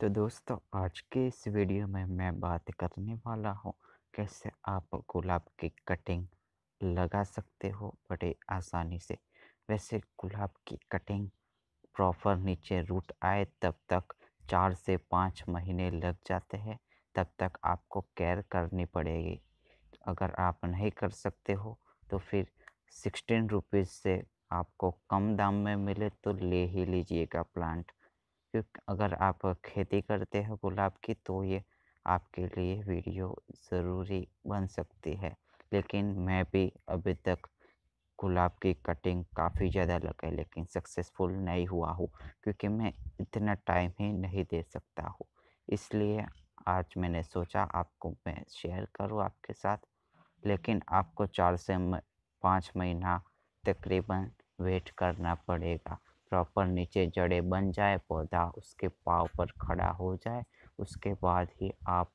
तो दोस्तों आज के इस वीडियो में मैं बात करने वाला हूँ कैसे आप गुलाब की कटिंग लगा सकते हो बड़े आसानी से वैसे गुलाब की कटिंग प्रॉपर नीचे रूट आए तब तक चार से पाँच महीने लग जाते हैं तब तक आपको केयर करनी पड़ेगी तो अगर आप नहीं कर सकते हो तो फिर सिक्सटीन रुपीज़ से आपको कम दाम में मिले तो ले ही लीजिएगा प्लांट क्योंकि अगर आप खेती करते हैं गुलाब की तो ये आपके लिए वीडियो ज़रूरी बन सकती है लेकिन मैं भी अभी तक गुलाब की कटिंग काफ़ी ज़्यादा लगे लेकिन सक्सेसफुल नहीं हुआ हूँ क्योंकि मैं इतना टाइम ही नहीं दे सकता हूँ इसलिए आज मैंने सोचा आपको मैं शेयर करूँ आपके साथ लेकिन आपको चार से पाँच महीना तकरीबन वेट करना पड़ेगा प्रॉपर नीचे जड़े बन जाए पौधा उसके पाव पर खड़ा हो जाए उसके बाद ही आप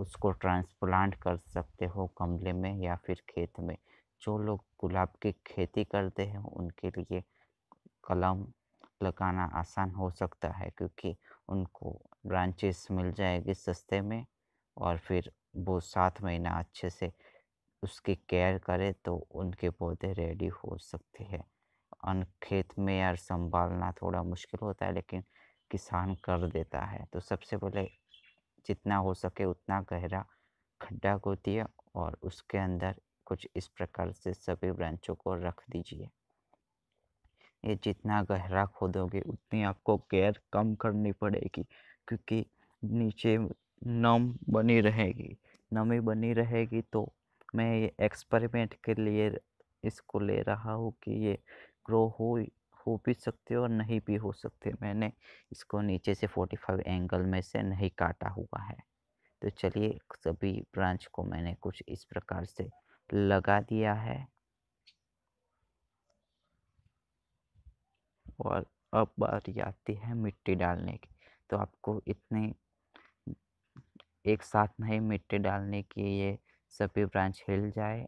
उसको ट्रांसप्लांट कर सकते हो गमले में या फिर खेत में जो लोग गुलाब की खेती करते हैं उनके लिए कलम लगाना आसान हो सकता है क्योंकि उनको ब्रांचेस मिल जाएगी सस्ते में और फिर वो सात महीना अच्छे से उसकी केयर करे तो उनके पौधे रेडी हो सकते हैं अन्य खेत में यार संभालना थोड़ा मुश्किल होता है लेकिन किसान कर देता है तो सबसे पहले जितना हो सके उतना गहरा खड्डा दिए और उसके अंदर कुछ इस प्रकार से सभी ब्रांचों को रख दीजिए ये जितना गहरा खोदोगे उतनी आपको केयर कम करनी पड़ेगी क्योंकि नीचे नम बनी रहेगी नमी बनी रहेगी तो मैं ये एक्सपेरिमेंट के लिए इसको ले रहा हूँ कि ये ग्रो हो हो भी सकते और नहीं भी हो सकते मैंने इसको नीचे से 45 एंगल में से नहीं काटा हुआ है तो चलिए सभी ब्रांच को मैंने कुछ इस प्रकार से लगा दिया है और अब बारी आती है मिट्टी डालने की तो आपको इतने एक साथ नहीं मिट्टी डालने की ये सभी ब्रांच हिल जाए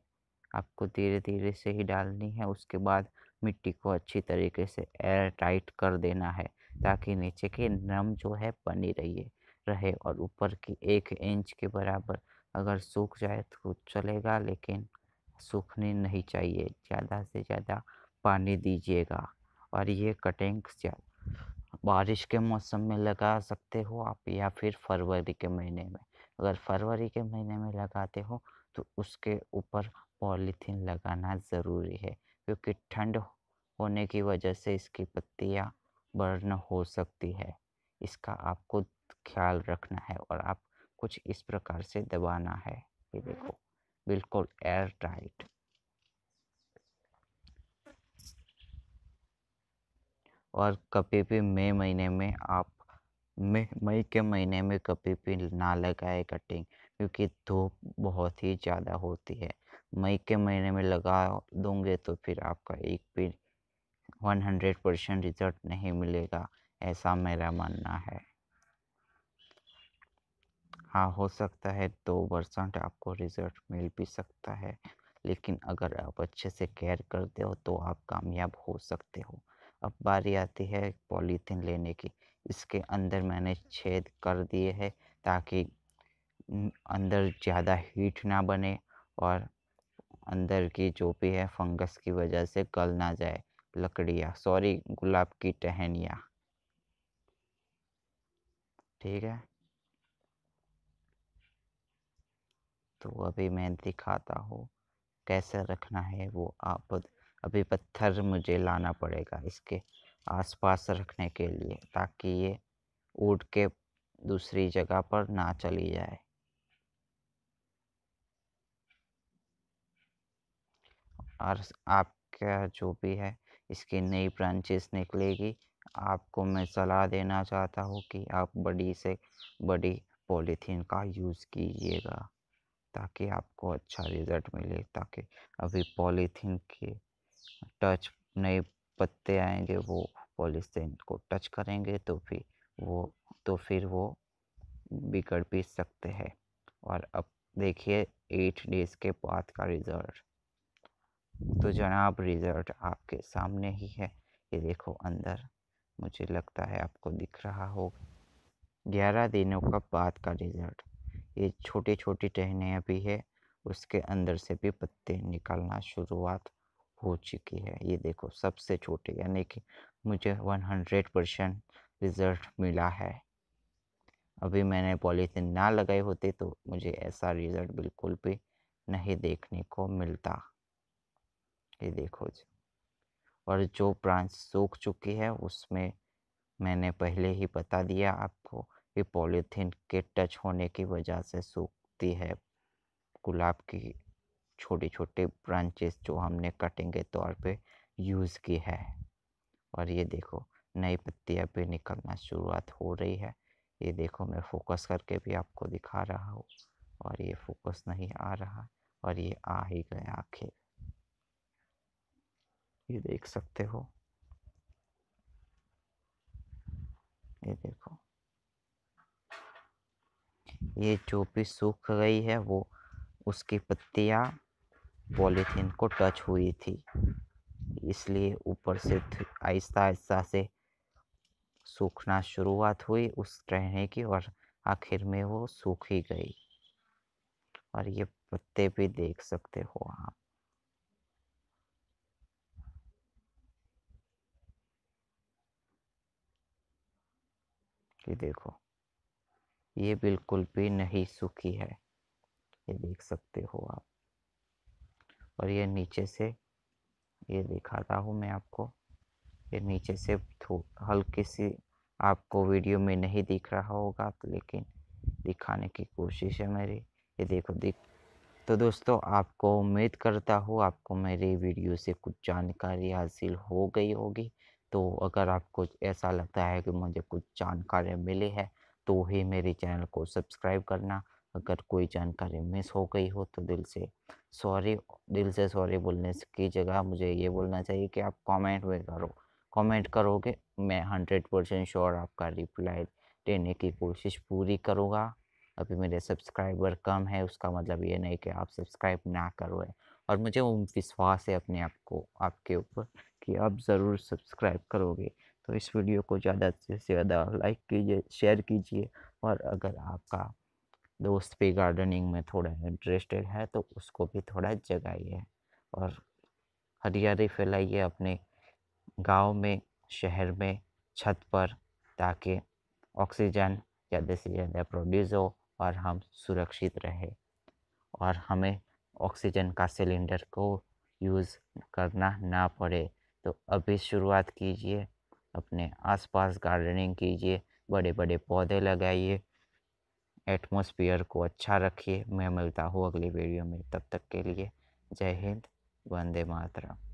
आपको धीरे धीरे से ही डालनी है उसके बाद मिट्टी को अच्छी तरीके से एयर टाइट कर देना है ताकि नीचे की नम जो है बनी रहिए रहे और ऊपर की एक इंच के बराबर अगर सूख जाए तो चलेगा लेकिन सूखने नहीं चाहिए ज़्यादा से ज़्यादा पानी दीजिएगा और ये कटिंग बारिश के मौसम में लगा सकते हो आप या फिर फरवरी के महीने में अगर फरवरी के महीने में लगाते हो तो उसके ऊपर पॉलीथीन लगाना ज़रूरी है क्योंकि ठंड होने की वजह से इसकी पत्तियाँ बर्न हो सकती है इसका आपको ख्याल रखना है और आप कुछ इस प्रकार से दबाना है ये देखो बिल्कुल एयर टाइट और कभी भी मई महीने में आप मई मई के महीने में कभी भी ना लगाए कटिंग क्योंकि धूप बहुत ही ज़्यादा होती है मई के महीने में लगा दूंगे तो फिर आपका एक भी वन हंड्रेड परसेंट रिजल्ट नहीं मिलेगा ऐसा मेरा मानना है हाँ हो सकता है दो परसेंट आपको रिजल्ट मिल भी सकता है लेकिन अगर आप अच्छे से केयर करते हो तो आप कामयाब हो सकते हो अब बारी आती है पॉलीथीन लेने की इसके अंदर मैंने छेद कर दिए हैं ताकि अंदर ज़्यादा हीट ना बने और अंदर की जो भी है फंगस की वजह से गल ना जाए लकड़ियाँ सॉरी गुलाब की टहनियाँ ठीक है तो अभी मैं दिखाता हूँ कैसे रखना है वो आप अभी पत्थर मुझे लाना पड़ेगा इसके आसपास रखने के लिए ताकि ये उड़ के दूसरी जगह पर ना चली जाए और आपका जो भी है इसकी नई ब्रांचेस निकलेगी आपको मैं सलाह देना चाहता हूँ कि आप बड़ी से बड़ी पॉलीथीन का यूज़ कीजिएगा ताकि आपको अच्छा रिज़ल्ट मिले ताकि अभी पॉलीथीन के टच नए पत्ते आएंगे वो पॉलीथीन को टच करेंगे तो फिर वो तो फिर वो बिगड़ भी सकते हैं और अब देखिए एट डेज़ के बाद का रिज़ल्ट तो जनाब रिज़ल्ट आपके सामने ही है ये देखो अंदर मुझे लगता है आपको दिख रहा होगा ग्यारह दिनों का बाद का रिज़ल्ट ये छोटी छोटी टहने अभी है उसके अंदर से भी पत्ते निकालना शुरुआत हो चुकी है ये देखो सबसे छोटे यानी कि मुझे वन हंड्रेड परसेंट रिज़ल्ट मिला है अभी मैंने पॉलीथीन ना लगाई होती तो मुझे ऐसा रिज़ल्ट बिल्कुल भी नहीं देखने को मिलता ये देखो जी और जो ब्रांच सूख चुकी है उसमें मैंने पहले ही बता दिया आपको कि पॉलीथीन के टच होने की वजह से सूखती है गुलाब की छोटे छोटे ब्रांचेस जो हमने कटिंग के तौर पे यूज़ की है और ये देखो नई पत्तियाँ भी निकलना शुरुआत हो रही है ये देखो मैं फोकस करके भी आपको दिखा रहा हूँ और ये फोकस नहीं आ रहा और ये आ ही गया आखिर ये देख सकते हो ये देखो ये जो भी सूख गई है वो उसकी पत्तियां पॉलीथीन को टच हुई थी इसलिए ऊपर से आहिस्ता आहिस्ता से सूखना शुरुआत हुई उस रहने की और आखिर में वो सूख ही गई और ये पत्ते भी देख सकते हो आप ये देखो ये बिल्कुल भी नहीं सूखी है ये देख सकते हो आप और ये नीचे से ये दिखाता हूँ मैं आपको ये नीचे से हल्की सी आपको वीडियो में नहीं दिख रहा होगा तो लेकिन दिखाने की कोशिश है मेरी ये देखो दिख तो दोस्तों आपको उम्मीद करता हूँ आपको मेरी वीडियो से कुछ जानकारी हासिल हो गई होगी तो अगर आपको ऐसा लगता है कि मुझे कुछ जानकारी मिली है तो ही मेरे चैनल को सब्सक्राइब करना अगर कोई जानकारी मिस हो गई हो तो दिल से सॉरी दिल से सॉरी बोलने की जगह मुझे ये बोलना चाहिए कि आप कमेंट में करो कमेंट करोगे मैं हंड्रेड परसेंट श्योर आपका रिप्लाई देने की कोशिश पूरी करूँगा अभी मेरे सब्सक्राइबर कम है उसका मतलब ये नहीं कि आप सब्सक्राइब ना करो है और मुझे विश्वास है अपने आप को आपके ऊपर कि आप ज़रूर सब्सक्राइब करोगे तो इस वीडियो को ज़्यादा से ज़्यादा लाइक कीजिए शेयर कीजिए और अगर आपका दोस्त भी गार्डनिंग में थोड़ा इंटरेस्टेड है तो उसको भी थोड़ा जगाइए और हरियाली फैलाइए अपने गांव में शहर में छत पर ताकि ऑक्सीजन ज़्यादा से ज़्यादा प्रोड्यूस हो और हम सुरक्षित रहे और हमें ऑक्सीजन का सिलेंडर को यूज़ करना ना पड़े तो अभी शुरुआत कीजिए अपने आसपास गार्डनिंग कीजिए बड़े बड़े पौधे लगाइए एटमोसफियर को अच्छा रखिए मैं मिलता हूँ अगले वीडियो में तब तक के लिए जय हिंद वंदे मातरम